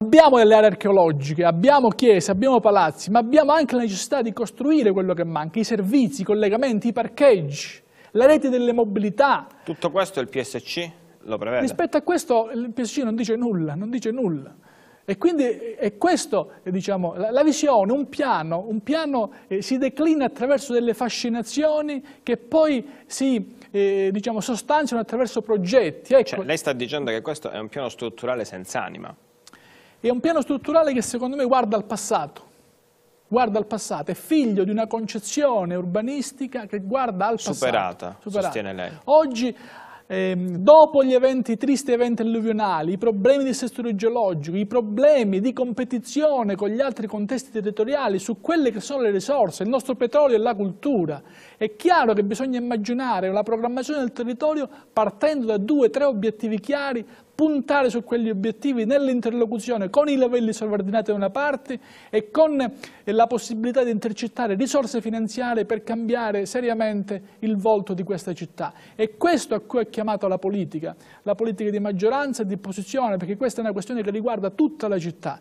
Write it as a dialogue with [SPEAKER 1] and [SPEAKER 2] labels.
[SPEAKER 1] Abbiamo delle aree archeologiche, abbiamo chiese, abbiamo palazzi, ma abbiamo anche la necessità di costruire quello che manca, i servizi, i collegamenti, i parcheggi, la rete delle mobilità.
[SPEAKER 2] Tutto questo il PSC lo prevede? Rispetto
[SPEAKER 1] a questo il PSC non dice nulla, non dice nulla. E quindi è questo, diciamo, la, visione, un piano, un piano eh, si declina attraverso delle fascinazioni che poi si eh, diciamo, sostanziano attraverso progetti. Ecco. Cioè, lei sta dicendo che questo è un piano strutturale senza anima. È un piano strutturale che secondo me guarda al passato, guarda al passato, è figlio di una concezione urbanistica che guarda al superata, passato. Superata, sostiene lei. Oggi, ehm, dopo gli eventi, tristi eventi alluvionali, i problemi di sesto geologico, i problemi di competizione con gli altri contesti territoriali su quelle che sono le risorse, il nostro petrolio e la cultura, è chiaro che bisogna immaginare una programmazione del territorio partendo da due o tre obiettivi chiari puntare su quegli obiettivi nell'interlocuzione con i livelli sovraordinati da una parte e con eh, la possibilità di intercettare risorse finanziarie per cambiare seriamente il volto di questa città. E questo a cui è chiamata la politica, la politica di maggioranza e di posizione, perché questa è una questione che riguarda tutta la città.